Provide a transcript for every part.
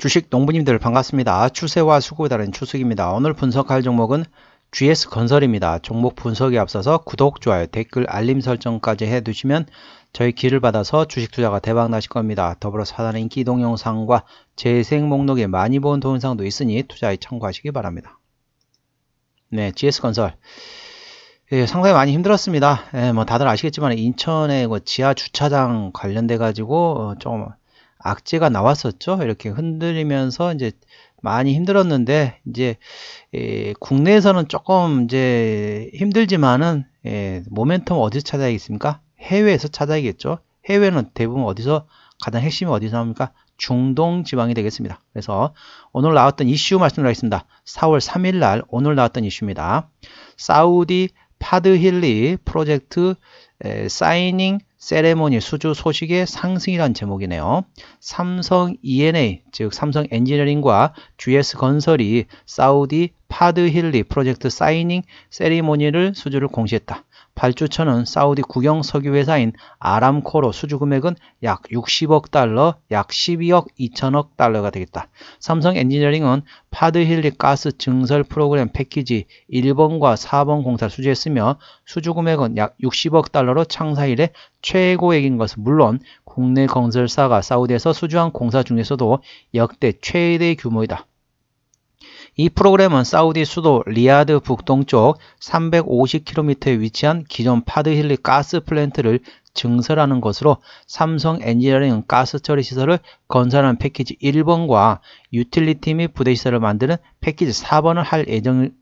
주식 농부님들 반갑습니다. 추세와 수고에 따른 추석입니다 오늘 분석할 종목은 GS 건설입니다. 종목 분석에 앞서서 구독, 좋아요, 댓글, 알림 설정까지 해두시면 저희 길을 받아서 주식 투자가 대박 나실 겁니다. 더불어 사단의 인기 동 영상과 재생 목록에 많이 본 동영상도 있으니 투자에 참고하시기 바랍니다. 네, GS 건설. 예, 상당히 많이 힘들었습니다. 예, 뭐 다들 아시겠지만 인천의 그 지하 주차장 관련돼 가지고 어, 좀 악재가 나왔었죠. 이렇게 흔들리면서 이제 많이 힘들었는데 이제 예, 국내에서는 조금 이제 힘들지만은 예, 모멘텀 어디서 찾아야겠습니까? 해외에서 찾아야겠죠. 해외는 대부분 어디서 가장 핵심이 어디서 나옵니까? 중동 지방이 되겠습니다. 그래서 오늘 나왔던 이슈 말씀드리겠습니다. 4월 3일 날 오늘 나왔던 이슈입니다. 사우디 파드힐리 프로젝트 에, 사이닝 세레모니 수주 소식의 상승이란 제목이네요. 삼성 E&A 즉 삼성 엔지니어링과 GS 건설이 사우디 파드힐리 프로젝트 사이닝 세리모니를 수주를 공시했다. 발주처는 사우디 국영 석유회사인 아람코로 수주 금액은 약 60억 달러, 약 12억 2천억 달러가 되겠다. 삼성 엔지니어링은 파드힐리 가스 증설 프로그램 패키지 1번과 4번 공사를 수주했으며 수주 금액은 약 60억 달러로 창사 일에 최고액인 것은 물론 국내 건설사가 사우디에서 수주한 공사 중에서도 역대 최대 규모이다. 이 프로그램은 사우디 수도 리야드 북동쪽 350km에 위치한 기존 파드힐리 가스 플랜트를 증설하는 것으로 삼성 엔지니어링 가스 처리 시설을 건설하는 패키지 1번과 유틸리티 및 부대 시설을 만드는 패키지 4번을 할 예정, 입니다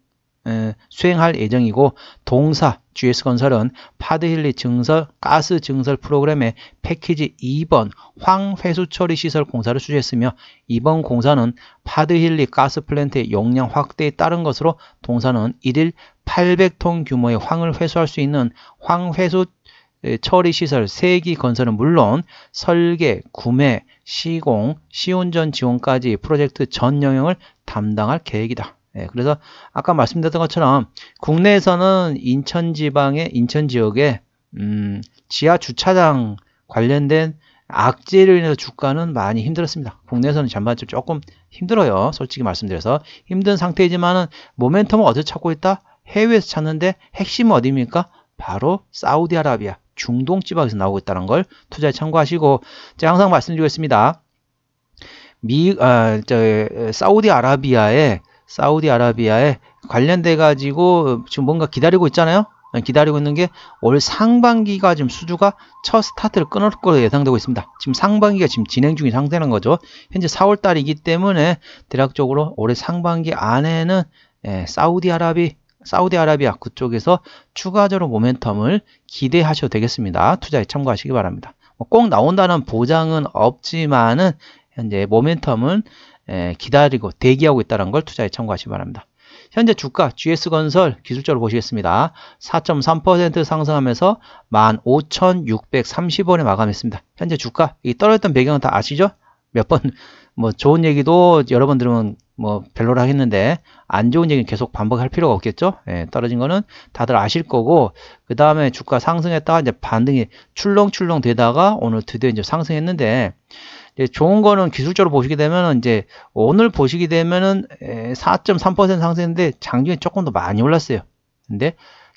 수행할 예정이고 동사 GS건설은 파드힐리 증설 가스 증설 프로그램의 패키지 2번 황회수 처리 시설 공사를 수주했으며 이번 공사는 파드힐리 가스 플랜트의 용량 확대에 따른 것으로 동사는 1일 800톤 규모의 황을 회수할 수 있는 황회수 처리 시설 3기 건설은 물론 설계, 구매, 시공, 시운전 지원까지 프로젝트 전 영역을 담당할 계획이다. 예, 그래서 아까 말씀드렸던 것처럼 국내에서는 인천 지방의 인천 지역에 음, 지하 주차장 관련된 악재로 인해서 주가는 많이 힘들었습니다. 국내에서는 전반적으로 조금 힘들어요. 솔직히 말씀드려서 힘든 상태이지만은 모멘텀을 어디서 찾고 있다? 해외에서 찾는데 핵심은 어디입니까? 바로 사우디아라비아 중동 지방에서 나오고 있다는 걸 투자에 참고하시고 제가 항상 말씀드리고 있습니다. 미, 아, 저, 사우디아라비아의 사우디아라비아에 관련돼 가지고 지금 뭔가 기다리고 있잖아요. 네, 기다리고 있는 게 올 상반기가 지금 수주가 첫 스타트를 끊을 것으로 예상되고 있습니다. 지금 상반기가 지금 진행 중인 상태는 라 거죠. 현재 4월 달이기 때문에 대략적으로 올해 상반기 안에는 예, 사우디아라비 사우디아라비아 그쪽에서 추가적으로 모멘텀을 기대하셔도 되겠습니다. 투자에 참고하시기 바랍니다. 뭐 꼭 나온다는 보장은 없지만은 현재 모멘텀은 예, 기다리고 대기하고 있다는 걸 투자에 참고하시기 바랍니다. 현재 주가 GS건설 기술적으로 보시겠습니다. 4.3% 상승하면서 15,630원에 마감했습니다. 현재 주가 이 떨어졌던 배경은 다 아시죠? 몇 번 뭐 좋은 얘기도 여러 번 들으면 뭐 별로라 했는데 안 좋은 얘기는 계속 반복할 필요가 없겠죠 예, 떨어진 거는 다들 아실 거고 그 다음에 주가 상승했다가 이제 반등이 출렁출렁 되다가 오늘 드디어 이제 상승했는데 좋은 거는 기술적으로 보시게 되면 이제 오늘 보시게 되면은 4.3% 상승인데 장중에 조금 더 많이 올랐어요. 근데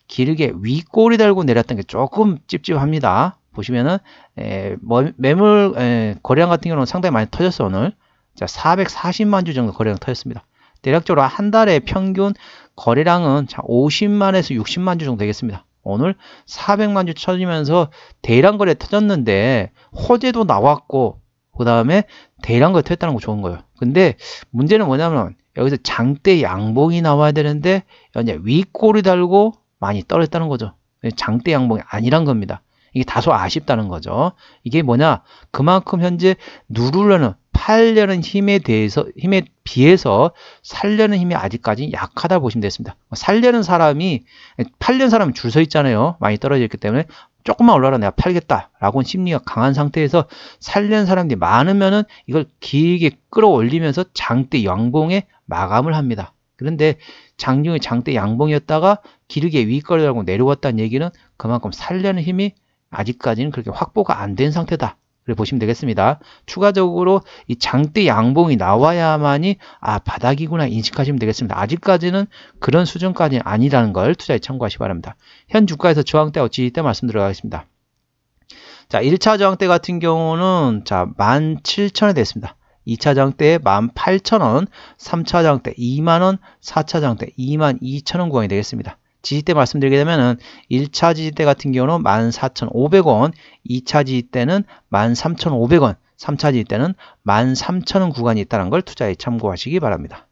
길게 윗꼬리 달고 내렸던 게 조금 찝찝합니다. 보시면은 에, 매물 에, 거래량 같은 경우는 상당히 많이 터졌어 오늘. 자 440만 주 정도 거래량 터졌습니다. 대략적으로 한 달에 평균 거래량은 50만에서 60만 주 정도 되겠습니다. 오늘 400만 주 터지면서 대량 거래 터졌는데 호재도 나왔고 그 다음에 대량 거 투했다는 거 좋은 거예요. 근데 문제는 뭐냐면 여기서 장대 양봉이 나와야 되는데 그냥 윗골이 달고 많이 떨어졌다는 거죠. 장대 양봉이 아니란 겁니다. 이게 다소 아쉽다는 거죠. 이게 뭐냐? 그만큼 현재 누르려는 팔려는 힘에 대해서 힘에 비해서 살려는 힘이 아직까지 약하다 보시면 되겠습니다. 살려는 사람이 팔려는 사람은 줄서 있잖아요. 많이 떨어져 있기 때문에 조금만 올라라 내가 팔겠다라고 심리가 강한 상태에서 살린 사람들이 많으면은 이걸 길게 끌어올리면서 장대 양봉에 마감을 합니다. 그런데 장중의 장대 양봉이었다가 길게 윗거래라고 내려왔다는 얘기는 그만큼 살려는 힘이 아직까지는 그렇게 확보가 안 된 상태다. 그래 보시면 되겠습니다. 추가적으로 이 장대 양봉이 나와야만이 아 바닥이구나 인식하시면 되겠습니다. 아직까지는 그런 수준까지는 아니라는 걸 투자에 참고하시기 바랍니다. 현 주가에서 저항대 어찌 때 말씀드려가겠습니다. 자 1차 저항대 같은 경우는 자 17,000원에 됐습니다. 2차 장대 18,000원, 3차 장대 2만원, 4차 장대 22,000원 구간이 되겠습니다. 지지대 말씀드리게 되면은 1차 지지대 같은 경우는 14,500원, 2차 지지대는 13,500원, 3차 지지대는 13,000원 구간이 있다는 걸 투자에 참고하시기 바랍니다.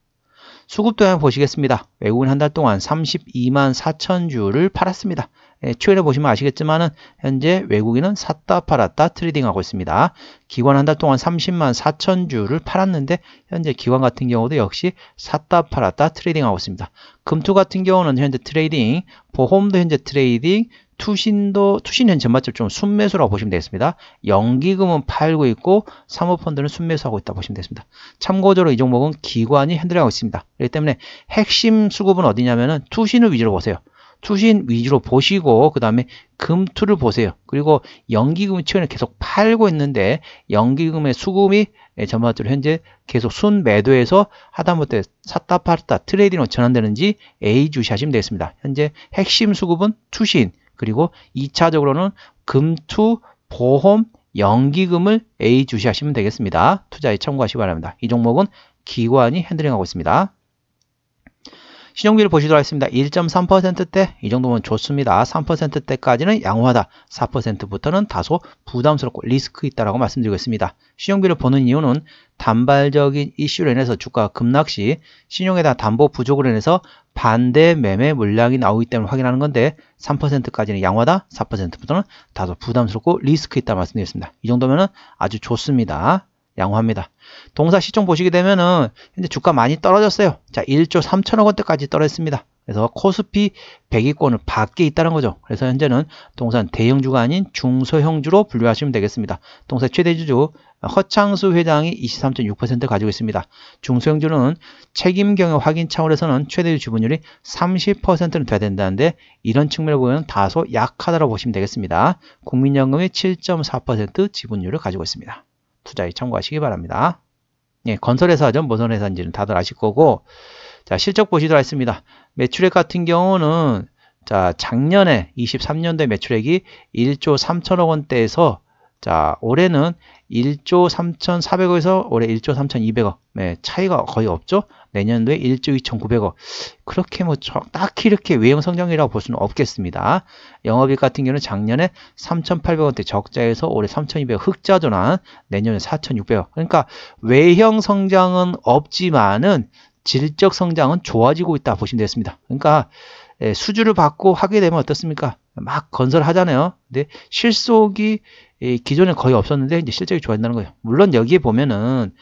수급 동향 보시겠습니다. 외국인 한 달 동안 3 2 4 0 0 0 주를 팔았습니다. 예, 추이를 보시면 아시겠지만은 현재 외국인은 샀다 팔았다 트레이딩하고 있습니다. 기관 한 달 동안 30만 4천 주를 팔았는데 현재 기관 같은 경우도 역시 샀다 팔았다 트레이딩하고 있습니다. 금투 같은 경우는 현재 트레이딩, 보험도 현재 트레이딩, 투신도 투신 은 전반점 좀 순매수라고 보시면 되겠습니다. 연기금은 팔고 있고 사모펀드는 순매수하고 있다 보시면 되겠습니다. 참고적으로 이 종목은 기관이 핸들링하고 있습니다. 그렇기 때문에 핵심 수급은 어디냐면은 투신을 위주로 보세요. 투신 위주로 보시고 그 다음에 금투를 보세요. 그리고 연기금 최근에 계속 팔고 있는데 연기금의 수금이 전반적으로 예, 현재 계속 순매도에서 하다못해 샀다 팔았다 트레이딩으로 전환되는지 A 주시하시면 되겠습니다. 현재 핵심 수급은 투신 그리고 2차적으로는 금투, 보험, 연기금을 A 주시하시면 되겠습니다. 투자에 참고하시기 바랍니다. 이 종목은 기관이 핸들링하고 있습니다. 신용비를 보시도록 하겠습니다. 1.3%대 이 정도면 좋습니다. 3%대까지는 양호하다. 4%부터는 다소 부담스럽고 리스크 있다라고 말씀드리고 있습니다. 신용비를 보는 이유는 단발적인 이슈로 인해서 주가 급락 시 신용에다 담보 부족으로 인해서 반대 매매 물량이 나오기 때문에 확인하는 건데 3%까지는 양호하다. 4%부터는 다소 부담스럽고 리스크 있다 말씀드리겠습니다이 정도면 아주 좋습니다. 양호합니다. 동사 시총 보시게 되면은 현재 주가 많이 떨어졌어요. 자, 1조 3천억 원대까지 떨어졌습니다. 그래서 코스피 100위권은 밖에 있다는 거죠. 그래서 현재는 동산 대형주가 아닌 중소형주로 분류하시면 되겠습니다. 동사 최대주주 허창수 회장이 23.6% 가지고 있습니다. 중소형주는 책임경영 확인 차원에서는 최대주 지분율이 30%는 돼야 된다는데 이런 측면을 보면 다소 약하다고 보시면 되겠습니다. 국민연금이 7.4% 지분율을 가지고 있습니다. 투자에 참고하시기 바랍니다. 예, 건설회사 전보선 회사인지는 다들 아실 거고 자 실적 보시도록 하겠습니다. 매출액 같은 경우는 자 작년에 23년도에 매출액이 1조 3천억 원대에서 자 올해는 1조 3,400억에서 올해 1조 3,200억. 네, 차이가 거의 없죠? 내년도에 1조 2,900억. 그렇게 뭐 딱히 이렇게 외형 성장이라고 볼 수는 없겠습니다. 영업이 같은 경우는 작년에 3,800원대 적자에서 올해 3,200억 흑자 전환, 내년에 4,600억. 그러니까 외형 성장은 없지만은 질적 성장은 좋아지고 있다 보시면 되겠습니다. 그러니까 예, 수주를 받고 하게 되면 어떻습니까? 막 건설하잖아요. 근데 실속이 이 기존에 거의 없었는데 이제 실적이 좋아진다는 거예요. 물론 여기에 보면은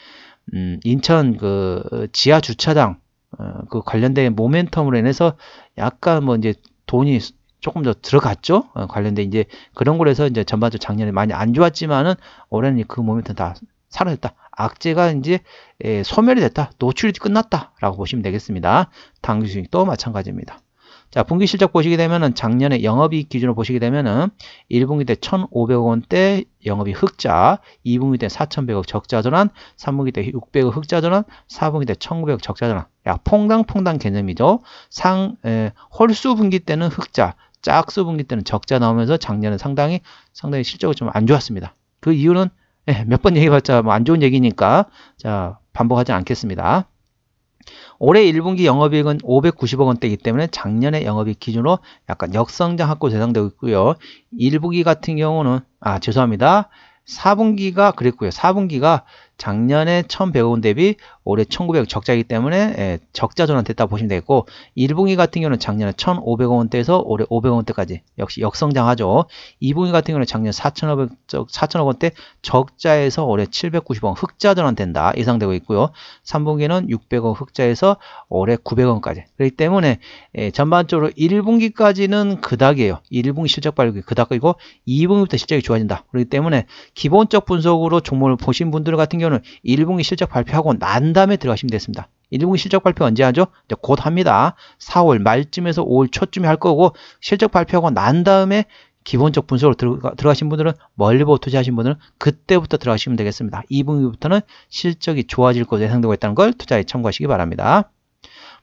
음, 인천 그 지하 주차장 어, 그 관련된 모멘텀으로 인해서 약간 뭐 이제 돈이 조금 더 들어갔죠. 어, 관련된 이제 그런 걸로 서 이제 전반적으로 작년에 많이 안 좋았지만은 올해는 그 모멘텀 다 사라졌다. 악재가 이제 에, 예, 소멸이 됐다. 노출이 끝났다라고 보시면 되겠습니다. 당기수익도 마찬가지입니다. 자, 분기 실적 보시게 되면은 작년에 영업이익 기준으로 보시게 되면은 1분기 때1 5 0 0 원대 영업이익 흑자, 2분기 때 4,100억 적자 전환, 3분기 때 600억 흑자 전환, 4분기 때 1,900억 적자 전환. 야, 퐁당퐁당 개념이죠. 상 에, 홀수 분기 때는 흑자, 짝수 분기 때는 적자 나오면서 작년에 상당히 상당히 실적이 좀 안 좋았습니다. 그 이유는 예, 몇 번 얘기해봤자 뭐 안 좋은 얘기니까 자 반복하지 않겠습니다. 올해 1분기 영업이익은 590억 원대이기 때문에 작년의 영업이익 기준으로 약간 역성장 확고 대상되고 있고요. 1분기 같은 경우는 아 죄송합니다. 4분기가 그랬고요. 4분기가 작년에 1,100억 원 대비 올해 1900 적자이기 때문에 예, 적자 전환됐다 보시면 되겠고 1분기 같은 경우는 작년에 1500원대에서 올해 500원대까지 역시 역성장하죠. 2분기 같은 경우는 작년 4500, 4원대 적자에서 올해 790원 흑자 전환된다 예상되고 있고요. 3분기는 600원 흑자에서 올해 900원까지 그렇기 때문에 예, 전반적으로 1분기까지는 그닥이에요. 1분기 실적 발이 그닥이고 2분기부터 실적이 좋아진다. 그렇기 때문에 기본적 분석으로 종목을 보신 분들 같은 경우는 1분기 실적 발표하고 난 다음에 들어가시면 되겠습니다. 1분기 실적 발표 언제 하죠? 곧 합니다. 4월 말쯤에서 5월 초쯤에 할 거고 실적 발표하고 난 다음에 기본적 분석으로 들어가, 신 분들은 멀리보고 투자하신 분들은 그때부터 들어가시면 되겠습니다. 2분기부터는 실적이 좋아질 것으로 예상되고 있다는 걸 투자에 참고하시기 바랍니다.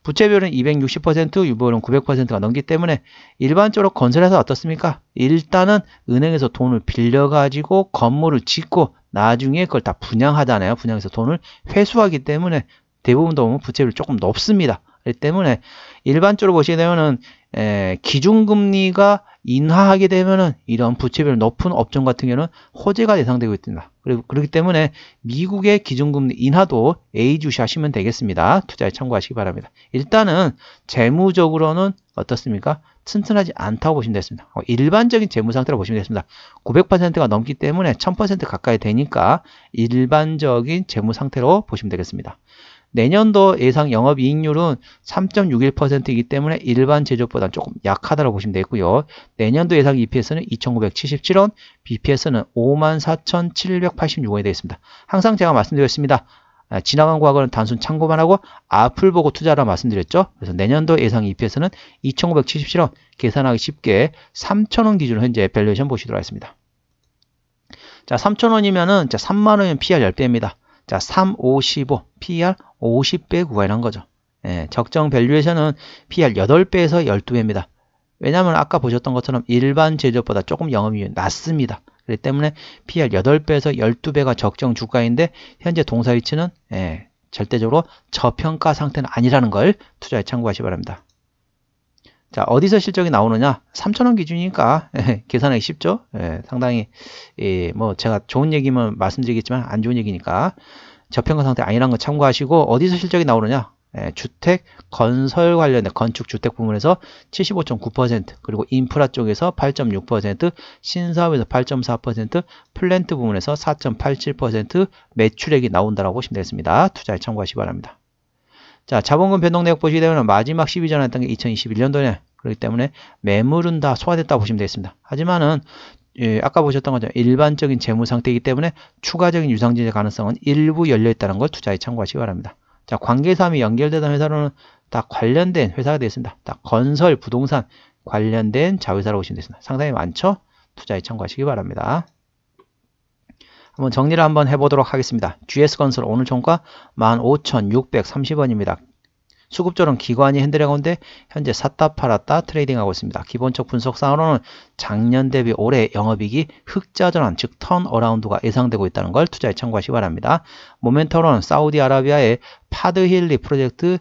부채비율은 260% 유보율은 900%가 넘기 때문에 일반적으로 건설해서 어떻습니까? 일단은 은행에서 돈을 빌려가지고 건물을 짓고 나중에 그걸 다 분양하잖아요. 분양해서 돈을 회수하기 때문에 대부분 더보 부채비율 이 조금 높습니다. 때문에 일반적으로 보시게 되면은 에, 기준금리가 인하하게 되면은 이런 부채별 높은 업종 같은 경우는 호재가 예상되고 있습니다. 그리고 그렇기 때문에 미국의 기준금리 인하도 A주시하시면 되겠습니다. 투자에 참고하시기 바랍니다. 일단은 재무적으로는 어떻습니까? 튼튼하지 않다고 보시면 되겠습니다. 어, 일반적인 재무 상태로 보시면 되겠습니다. 900%가 넘기 때문에 1000% 가까이 되니까 일반적인 재무 상태로 보시면 되겠습니다. 내년도 예상 영업이익률은 3.61%이기 때문에 일반 제조보다 조금 약하다고 보시면 되고요. 내년도 예상 EPS는 2,977원, BPS는 54,786원이 되어 있습니다. 항상 제가 말씀드렸습니다. 아, 지나간 과거는 단순 참고만 하고 앞을 보고 투자라 말씀드렸죠. 그래서 내년도 예상 EPS는 2,977원, 계산하기 쉽게 3,000원 기준 으로 현재 밸류에이션 보시도록 하겠습니다. 자, 3,000원이면은 3만원이면 PR 10배입니다. 자, 3, 5, 15, PR 50배 구하는 거죠. 예, 적정 밸류에이션은 PR 8배에서 12배입니다. 왜냐하면 아까 보셨던 것처럼 일반 제조업보다 조금 영업이익이 낮습니다. 그렇기 때문에 PR 8배에서 12배가 적정 주가인데 현재 동사 위치는 예, 절대적으로 저평가 상태는 아니라는 걸 투자에 참고하시기 바랍니다. 자 어디서 실적이 나오느냐 3천원 기준이니까 예, 계산하기 쉽죠 예, 상당히 예, 뭐 제가 좋은 얘기만 말씀드리겠지만 안 좋은 얘기니까 저평가 상태 아니란 거 참고하시고 어디서 실적이 나오느냐 예, 주택 건설 관련된 건축 주택 부문에서 75.9% 그리고 인프라 쪽에서 8.6% 신사업에서 8.4% 플랜트 부문에서 4.87% 매출액이 나온다라고 보시면 되겠습니다 투자에 참고하시기 바랍니다 자, 자본금 변동 내역 보시게 되면 마지막 12전 했던 게 2021년도네. 그렇기 때문에 매물은 다 소화됐다 고 보시면 되겠습니다. 하지만은 예, 아까 보셨던 것처럼 일반적인 재무 상태이기 때문에 추가적인 유상증자 가능성은 일부 열려 있다는 걸 투자에 참고하시기 바랍니다. 자, 관계사함이 연결되던 회사로는 다 관련된 회사가 되겠습니다. 다 건설, 부동산 관련된 자회사로 보시면 되겠습니다. 상당히 많죠? 투자에 참고하시기 바랍니다. 한번 정리를 한번 해보도록 하겠습니다. GS건설 오늘 종가 15,630원입니다. 수급조는 기관이 핸드레건데 현재 샀다 팔았다 트레이딩하고 있습니다. 기본적 분석상으로는 작년 대비 올해 영업이익이 흑자 전환 즉 턴어라운드가 예상되고 있다는 걸 투자에 참고하시기 바랍니다. 모멘터로는 사우디아라비아의 파드힐리 프로젝트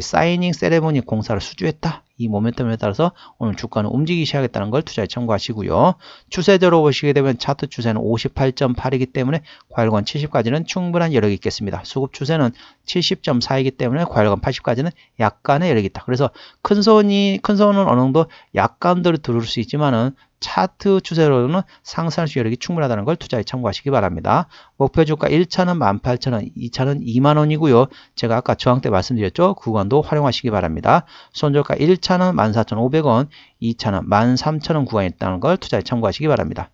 사이닝 세레모니 공사를 수주했다 이 모멘텀에 따라서 오늘 주가는 움직이기 시작했다는 걸 투자에 참고하시고요. 추세대로 보시게 되면 차트 추세는 58.8이기 때문에 과열권 70까지는 충분한 여력이 있겠습니다. 수급 추세는 70.4이기 때문에 과열권 80까지는 약간의 여력이 있다. 그래서 큰 손이 큰 손은 어느 정도 약간들을 들을 수 있지만은 차트 추세로는 상승할 여력이 충분하다는 걸 투자에 참고하시기 바랍니다. 목표 주가 1차는 18,000원, 2차는 2만원이고요. 제가 아까 저항 때 말씀드렸죠. 구간도 활용하시기 바랍니다. 손절가 1차는 14,500원, 2차는 13,000원 구간이 있다는 걸 투자에 참고하시기 바랍니다.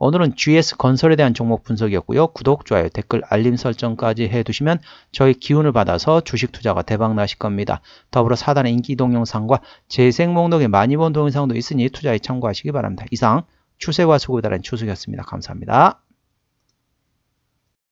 오늘은 GS 건설에 대한 종목 분석이었고요. 구독, 좋아요, 댓글, 알림 설정까지 해두시면 저희 기운을 받아서 주식 투자가 대박 나실 겁니다. 더불어 사단의 인기 동 영상과 재생 목록에 많이 본 동영상도 있으니 투자에 참고하시기 바랍니다. 이상 추세와 수고에 따른 추이었습니다 감사합니다.